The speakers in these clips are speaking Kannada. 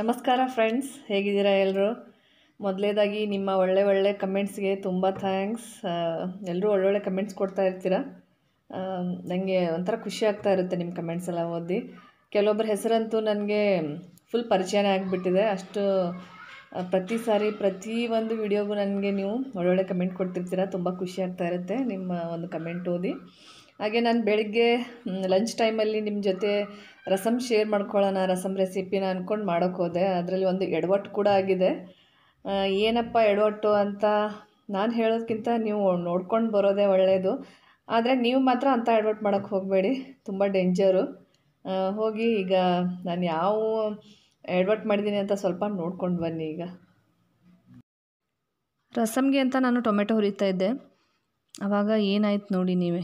ನಮಸ್ಕಾರ ಫ್ರೆಂಡ್ಸ್ ಹೇಗಿದ್ದೀರಾ ಎಲ್ಲರೂ ಮೊದಲೇದಾಗಿ ನಿಮ್ಮ ಒಳ್ಳೆ ಒಳ್ಳೆ ಕಮೆಂಟ್ಸ್ಗೆ ತುಂಬ ಥ್ಯಾಂಕ್ಸ್ ಎಲ್ಲರೂ ಒಳ್ಳೊಳ್ಳೆ ಕಮೆಂಟ್ಸ್ ಕೊಡ್ತಾ ಇರ್ತೀರಾ ನನಗೆ ಒಂಥರ ಖುಷಿ ಆಗ್ತಾ ಇರುತ್ತೆ ನಿಮ್ಮ ಕಮೆಂಟ್ಸ್ ಎಲ್ಲ ಓದಿ ಕೆಲವೊಬ್ಬರ ಹೆಸರಂತೂ ನನಗೆ ಫುಲ್ ಪರಿಚಯನೇ ಆಗಿಬಿಟ್ಟಿದೆ ಅಷ್ಟು ಪ್ರತಿ ಸಾರಿ ಪ್ರತಿ ಒಂದು ವಿಡಿಯೋಗೂ ನನಗೆ ನೀವು ಒಳ್ಳೊಳ್ಳೆ ಕಮೆಂಟ್ ಕೊಡ್ತಿರ್ತೀರ ತುಂಬ ಖುಷಿ ಆಗ್ತಾ ಇರುತ್ತೆ ನಿಮ್ಮ ಒಂದು ಕಮೆಂಟ್ ಓದಿ ಹಾಗೆ ನಾನು ಬೆಳಗ್ಗೆ ಲಂಚ್ ಟೈಮಲ್ಲಿ ನಿಮ್ಮ ಜೊತೆ ರಸಮ್ ಶೇರ್ ಮಾಡ್ಕೊಳ್ಳೋಣ ರಸಮ್ ರೆಸಿಪಿನ ಅಂದ್ಕೊಂಡು ಮಾಡೋಕೆ ಹೋದೆ ಅದರಲ್ಲಿ ಒಂದು ಎಡವಟ್ಟು ಕೂಡ ಆಗಿದೆ ಏನಪ್ಪ ಎಡವಟ್ಟು ಅಂತ ನಾನು ಹೇಳೋದಕ್ಕಿಂತ ನೀವು ನೋಡ್ಕೊಂಡು ಬರೋದೇ ಒಳ್ಳೆಯದು ಆದರೆ ನೀವು ಮಾತ್ರ ಅಂತ ಎಡವಟ್ಟು ಮಾಡೋಕ್ಕೆ ಹೋಗಬೇಡಿ ತುಂಬ ಡೇಂಜರು ಹೋಗಿ ಈಗ ನಾನು ಯಾವ ಎಡವಟ್ ಮಾಡಿದ್ದೀನಿ ಅಂತ ಸ್ವಲ್ಪ ನೋಡ್ಕೊಂಡು ಬನ್ನಿ ಈಗ ರಸಮ್ಗೆ ಅಂತ ನಾನು ಟೊಮೆಟೊ ಹುರಿತಾ ಇದ್ದೆ ಆವಾಗ ಏನಾಯ್ತು ನೋಡಿ ನೀವೇ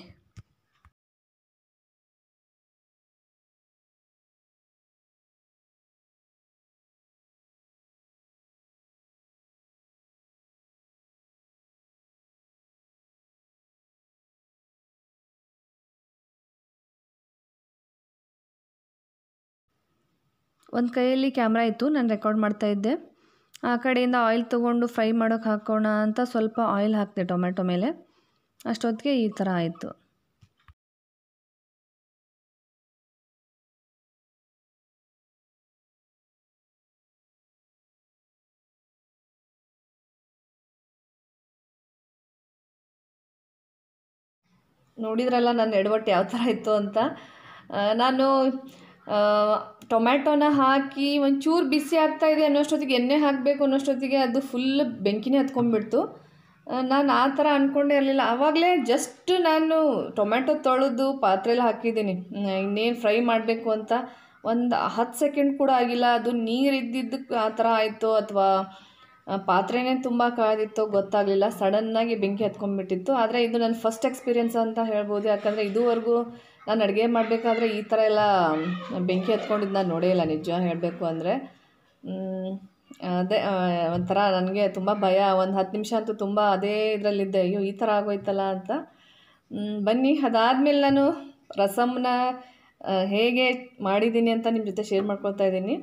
ಒಂದು ಕೈಯಲ್ಲಿ ಕ್ಯಾಮ್ರಾ ಇತ್ತು ನಾನು ರೆಕಾರ್ಡ್ ಮಾಡ್ತಾ ಇದ್ದೆ ಆ ಕಡೆಯಿಂದ ಆಯಿಲ್ ತೊಗೊಂಡು ಫ್ರೈ ಮಾಡೋಕ್ಕೆ ಹಾಕೋಣ ಅಂತ ಸ್ವಲ್ಪ ಆಯಿಲ್ ಹಾಕಿದೆ ಟೊಮೆಟೊ ಮೇಲೆ ಅಷ್ಟೊತ್ತಿಗೆ ಈ ಥರ ಆಯಿತು ನೋಡಿದ್ರಲ್ಲ ನನ್ನ ಎಡವಟ್ಟು ಯಾವ ಥರ ಇತ್ತು ಅಂತ ನಾನು ಟೊಮ್ಯಾಟೋನ ಹಾಕಿ ಒಂಚೂರು ಬಿಸಿ ಆಗ್ತಾಯಿದೆ ಅನ್ನೋಷ್ಟೊತ್ತಿಗೆ ಎಣ್ಣೆ ಹಾಕಬೇಕು ಅನ್ನೋಷ್ಟೊತ್ತಿಗೆ ಅದು ಫುಲ್ ಬೆಂಕಿನೇ ಹತ್ಕೊಂಡ್ಬಿಡ್ತು ನಾನು ಆ ಥರ ಅಂದ್ಕೊಂಡೇ ಇರಲಿಲ್ಲ ಆವಾಗಲೇ ಜಸ್ಟ್ ನಾನು ಟೊಮ್ಯಾಟೊ ತೊಳೆದು ಪಾತ್ರೆಯಲ್ಲಿ ಹಾಕಿದ್ದೀನಿ ಇನ್ನೇನು ಫ್ರೈ ಮಾಡಬೇಕು ಅಂತ ಒಂದು ಹತ್ತು ಸೆಕೆಂಡ್ ಕೂಡ ಆಗಿಲ್ಲ ಅದು ನೀರು ಇದ್ದಿದ್ದಕ್ಕೆ ಆ ಥರ ಆಯಿತು ಅಥವಾ ಪಾತ್ರೆನೇ ತುಂಬ ಕಾದಿತ್ತು ಗೊತ್ತಾಗಲಿಲ್ಲ ಸಡನ್ನಾಗಿ ಬೆಂಕಿ ಹತ್ಕೊಂಡ್ಬಿಟ್ಟಿತ್ತು ಆದರೆ ಇದು ನನ್ನ ಫಸ್ಟ್ ಎಕ್ಸ್ಪೀರಿಯೆನ್ಸ್ ಅಂತ ಹೇಳ್ಬೋದು ಯಾಕಂದರೆ ಇದುವರೆಗೂ ನಾನು ಅಡುಗೆ ಮಾಡಬೇಕಾದ್ರೆ ಈ ಥರ ಎಲ್ಲ ಬೆಂಕಿ ಹತ್ಕೊಂಡಿದ್ದು ನಾನು ನೋಡೇ ಇಲ್ಲ ನಿಜ ಹೇಳಬೇಕು ಅಂದರೆ ಅದೇ ಒಂಥರ ನನಗೆ ತುಂಬ ಭಯ ಒಂದು ಹತ್ತು ನಿಮಿಷ ಅಂತೂ ತುಂಬ ಅದೇ ಇದರಲ್ಲಿದ್ದೆ ಅಯ್ಯೋ ಈ ಥರ ಆಗೋಯ್ತಲ್ಲ ಅಂತ ಬನ್ನಿ ಅದಾದಮೇಲೆ ನಾನು ರಸಮ್ನ ಹೇಗೆ ಮಾಡಿದ್ದೀನಿ ಅಂತ ನಿಮ್ಮ ಜೊತೆ ಶೇರ್ ಮಾಡ್ಕೊಳ್ತಾ ಇದ್ದೀನಿ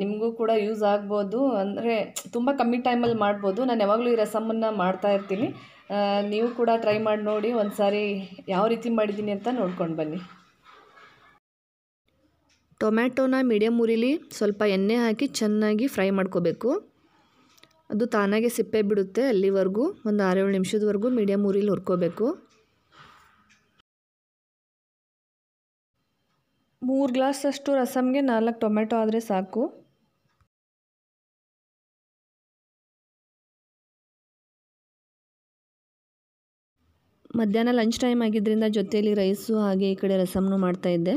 ನಿಮಗೂ ಕೂಡ ಯೂಸ್ ಆಗ್ಬೋದು ಅಂದರೆ ತುಂಬ ಕಮ್ಮಿ ಟೈಮಲ್ಲಿ ಮಾಡ್ಬೋದು ನಾನು ಯಾವಾಗಲೂ ಈ ರಸಮನ್ನು ಮಾಡ್ತಾ ಇರ್ತೀನಿ ನೀವು ಕೂಡ ಟ್ರೈ ಮಾಡಿ ನೋಡಿ ಒಂದು ಸಾರಿ ಯಾವ ರೀತಿ ಮಾಡಿದ್ದೀನಿ ಅಂತ ನೋಡ್ಕೊಂಡು ಬನ್ನಿ ಟೊಮ್ಯಾಟೋನ ಮೀಡಿಯಮ್ ಉರಿಲಿ ಸ್ವಲ್ಪ ಎಣ್ಣೆ ಹಾಕಿ ಚೆನ್ನಾಗಿ ಫ್ರೈ ಮಾಡ್ಕೋಬೇಕು ಅದು ತಾನಾಗೆ ಸಿಪ್ಪೆ ಬಿಡುತ್ತೆ ಅಲ್ಲಿವರೆಗೂ ಒಂದು ಏಳು ನಿಮಿಷದವರೆಗೂ ಮೀಡಿಯಮ್ ಉರಿಲಿ ಹುರ್ಕೋಬೇಕು ಮೂರು ಗ್ಲಾಸಷ್ಟು ರಸಮ್ಗೆ ನಾಲ್ಕು ಟೊಮೆಟೊ ಆದರೆ ಸಾಕು ಮಧ್ಯಾಹ್ನ ಲಂಚ್ ಟೈಮ್ ಆಗಿದ್ದರಿಂದ ಜೊತೆಯಲ್ಲಿ ರೈಸು ಹಾಗೆ ಈ ಕಡೆ ರಸಮ್ನು ಇದ್ದೆ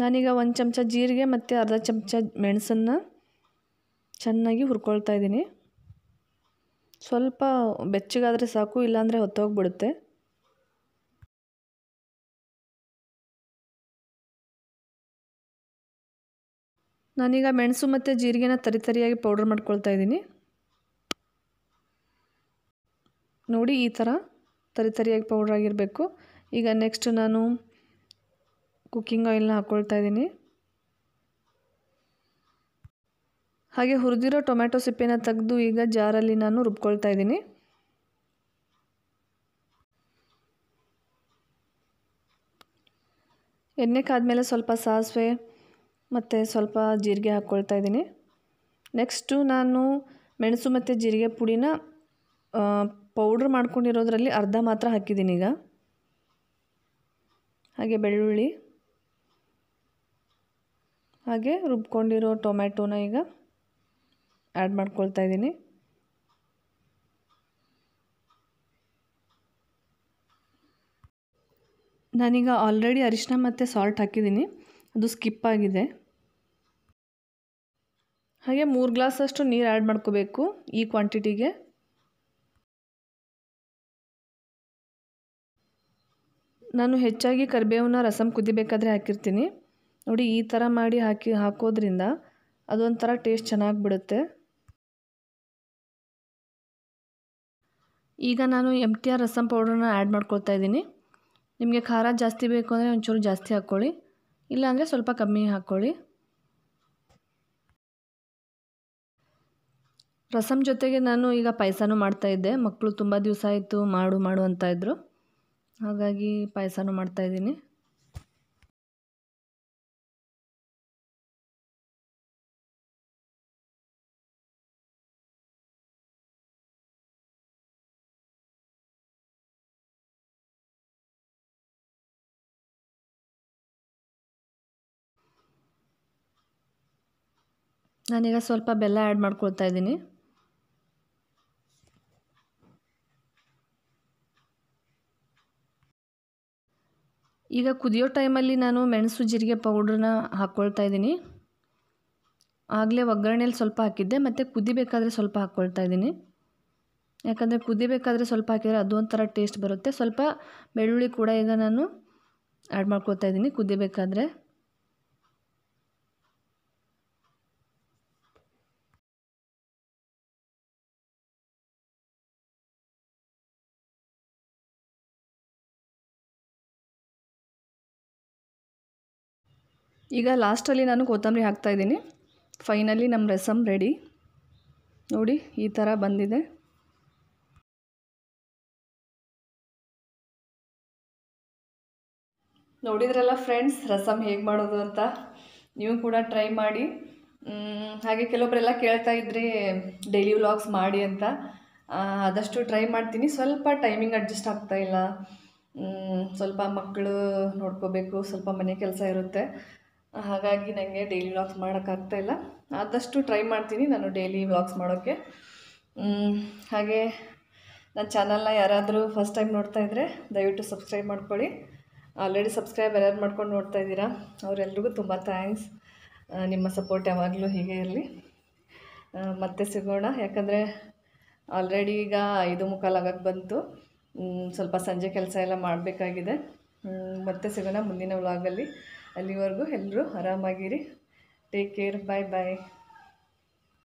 ನಾನೀಗ ಒಂದು ಚಮಚ ಜೀರಿಗೆ ಮತ್ತು ಅರ್ಧ ಚಮಚ ಮೆಣಸನ್ನು ಚೆನ್ನಾಗಿ ಹುರ್ಕೊಳ್ತಾ ಇದ್ದೀನಿ ಸ್ವಲ್ಪ ಬೆಚ್ಚಗಾದರೆ ಸಾಕು ಇಲ್ಲಾಂದರೆ ಹೊತ್ತೋಗ್ಬಿಡುತ್ತೆ ನಾನೀಗ ಮೆಣಸು ಮತ್ತು ಜೀರಿಗೆನ ತರಿತರಿಯಾಗಿ ಪೌಡ್ರ್ ಮಾಡ್ಕೊಳ್ತಾ ಇದ್ದೀನಿ ನೋಡಿ ಈ ಥರ ತರಿತರಿಯಾಗಿ ಪೌಡ್ರ್ ಆಗಿರಬೇಕು ಈಗ ನೆಕ್ಸ್ಟ್ ನಾನು ಕುಕ್ಕಿಂಗ್ ಆಯಿಲ್ನ ಹಾಕ್ಕೊಳ್ತಾ ಇದ್ದೀನಿ ಹಾಗೆ ಹುರಿದಿರೋ ಟೊಮೆಟೊ ಸಿಪ್ಪೆನ ತೆಗೆದು ಈಗ ಜಾರಲ್ಲಿ ನಾನು ರುಬ್ಕೊಳ್ತಾ ಇದ್ದೀನಿ ಎಣ್ಣೆ ಕಾದ್ಮೇಲೆ ಸ್ವಲ್ಪ ಸಾಸಿವೆ ಮತ್ತು ಸ್ವಲ್ಪ ಜೀರಿಗೆ ಹಾಕ್ಕೊಳ್ತಾ ಇದ್ದೀನಿ ನೆಕ್ಸ್ಟು ನಾನು ಮೆಣಸು ಮತ್ತು ಜೀರಿಗೆ ಪುಡಿನ ಪೌಡ್ರ್ ಮಾಡ್ಕೊಂಡಿರೋದರಲ್ಲಿ ಅರ್ಧ ಮಾತ್ರ ಹಾಕಿದ್ದೀನಿ ಈಗ ಹಾಗೆ ಬೆಳ್ಳುಳ್ಳಿ ಹಾಗೆ ರುಬ್ಕೊಂಡಿರೋ ಟೊಮ್ಯಾಟೋನ ಈಗ ಆ್ಯಡ್ ಮಾಡ್ಕೊಳ್ತಾ ಇದ್ದೀನಿ ನಾನೀಗ ಆಲ್ರೆಡಿ ಅರಿಶಿನ ಮತ್ತು ಸಾಲ್ಟ್ ಹಾಕಿದ್ದೀನಿ ಅದು ಸ್ಕಿಪ್ ಆಗಿದೆ ಹಾಗೆ ಮೂರು ಗ್ಲಾಸಷ್ಟು ನೀರು ಆ್ಯಡ್ ಮಾಡ್ಕೋಬೇಕು ಈ ಕ್ವಾಂಟಿಟಿಗೆ ನಾನು ಹೆಚ್ಚಾಗಿ ಕರಿಬೇವನ್ನ ರಸಮ್ ಕುದಿಬೇಕಾದ್ರೆ ಹಾಕಿರ್ತೀನಿ ನೋಡಿ ಈ ಥರ ಮಾಡಿ ಹಾಕಿ ಹಾಕೋದ್ರಿಂದ ಅದೊಂಥರ ಟೇಸ್ಟ್ ಚೆನ್ನಾಗಿ ಬಿಡುತ್ತೆ ಈಗ ನಾನು ಎಮ್ ಟಿ ಆರ್ ರಸಮ್ ಪೌಡ್ರನ್ನ ಆ್ಯಡ್ ಮಾಡ್ಕೊಳ್ತಾ ಇದ್ದೀನಿ ನಿಮಗೆ ಖಾರ ಜಾಸ್ತಿ ಬೇಕು ಅಂದರೆ ಒಂಚೂರು ಜಾಸ್ತಿ ಹಾಕ್ಕೊಳ್ಳಿ ಇಲ್ಲಾಂದರೆ ಸ್ವಲ್ಪ ಕಮ್ಮಿ ಹಾಕ್ಕೊಳ್ಳಿ ರಸಮ್ ಜೊತೆಗೆ ನಾನು ಈಗ ಪಾಯಸನೂ ಮಾಡ್ತಾಯಿದ್ದೆ ಮಕ್ಕಳು ತುಂಬ ದಿವಸ ಆಯಿತು ಮಾಡು ಮಾಡು ಅಂತ ಇದ್ದರು ಹಾಗಾಗಿ ಪಾಯಸನೂ ಮಾಡ್ತಾಯಿದ್ದೀನಿ ನಾನೀಗ ಸ್ವಲ್ಪ ಬೆಲ್ಲ ಆ್ಯಡ್ ಮಾಡ್ಕೊಳ್ತಾ ಇದ್ದೀನಿ ಈಗ ಕುದಿಯೋ ಟೈಮಲ್ಲಿ ನಾನು ಮೆಣಸು ಜೀರಿಗೆ ಪೌಡ್ರನ್ನ ಹಾಕ್ಕೊಳ್ತಾ ಇದ್ದೀನಿ ಆಗಲೇ ಒಗ್ಗರಣೆಯಲ್ಲಿ ಸ್ವಲ್ಪ ಹಾಕಿದ್ದೆ ಮತ್ತು ಕುದಿಬೇಕಾದ್ರೆ ಸ್ವಲ್ಪ ಹಾಕ್ಕೊಳ್ತಾ ಇದ್ದೀನಿ ಯಾಕಂದರೆ ಕುದಿಬೇಕಾದ್ರೆ ಸ್ವಲ್ಪ ಹಾಕಿದರೆ ಅದು ಟೇಸ್ಟ್ ಬರುತ್ತೆ ಸ್ವಲ್ಪ ಬೆಳ್ಳುಳ್ಳಿ ಕೂಡ ಈಗ ನಾನು ಆ್ಯಡ್ ಮಾಡ್ಕೊಳ್ತಾ ಇದ್ದೀನಿ ಕುದಿಬೇಕಾದ್ರೆ ಈಗ ಲಾಸ್ಟಲ್ಲಿ ನಾನು ಕೊತ್ತಂಬರಿ ಹಾಕ್ತಾಯಿದ್ದೀನಿ ಫೈನಲಿ ನಮ್ಮ ರಸಮ್ ರೆಡಿ ನೋಡಿ ಈ ಥರ ಬಂದಿದೆ ನೋಡಿದ್ರಲ್ಲ ಫ್ರೆಂಡ್ಸ್ ರಸಮ್ ಹೇಗೆ ಮಾಡೋದು ಅಂತ ನೀವು ಕೂಡ ಟ್ರೈ ಮಾಡಿ ಹಾಗೆ ಕೆಲವೊಬ್ಬರೆಲ್ಲ ಕೇಳ್ತಾ ಇದ್ರಿ ಡೈಲಿ ವ್ಲಾಗ್ಸ್ ಮಾಡಿ ಅಂತ ಆದಷ್ಟು ಟ್ರೈ ಮಾಡ್ತೀನಿ ಸ್ವಲ್ಪ ಟೈಮಿಂಗ್ ಅಡ್ಜಸ್ಟ್ ಆಗ್ತಾಯಿಲ್ಲ ಸ್ವಲ್ಪ ಮಕ್ಕಳು ನೋಡ್ಕೋಬೇಕು ಸ್ವಲ್ಪ ಮನೆ ಕೆಲಸ ಇರುತ್ತೆ ಹಾಗಾಗಿ ನನಗೆ ಡೈಲಿ ವ್ಲಾಗ್ಸ್ ಇಲ್ಲ ಆದಷ್ಟು ಟ್ರೈ ಮಾಡ್ತೀನಿ ನಾನು ಡೈಲಿ ವ್ಲಾಗ್ಸ್ ಮಾಡೋಕ್ಕೆ ಹಾಗೆ ನನ್ನ ಚಾನಲ್ನ ಯಾರಾದರೂ ಫಸ್ಟ್ ಟೈಮ್ ನೋಡ್ತಾ ಇದ್ದರೆ ದಯವಿಟ್ಟು ಸಬ್ಸ್ಕ್ರೈಬ್ ಮಾಡ್ಕೊಳ್ಳಿ ಆಲ್ರೆಡಿ ಸಬ್ಸ್ಕ್ರೈಬ್ ಎಲ್ಲರೂ ಮಾಡ್ಕೊಂಡು ನೋಡ್ತಾ ಇದ್ದೀರಾ ಅವರೆಲ್ರಿಗೂ ತುಂಬ ಥ್ಯಾಂಕ್ಸ್ ನಿಮ್ಮ ಸಪೋರ್ಟ್ ಯಾವಾಗಲೂ ಹೀಗೆ ಇರಲಿ ಮತ್ತೆ ಸಿಗೋಣ ಯಾಕಂದರೆ ಆಲ್ರೆಡಿ ಈಗ ಐದು ಆಗಕ್ಕೆ ಬಂತು ಸ್ವಲ್ಪ ಸಂಜೆ ಕೆಲಸ ಎಲ್ಲ ಮಾಡಬೇಕಾಗಿದೆ ಮತ್ತೆ ಸಿಗೋಣ ಮುಂದಿನ ವ್ಲಾಗಲ್ಲಿ ಅಲ್ಲಿವರೆಗೂ ಎಲ್ಲರೂ ಆರಾಮಾಗಿರಿ ಟೇಕ್ ಕೇರ್ ಬಾಯ್ ಬಾಯ್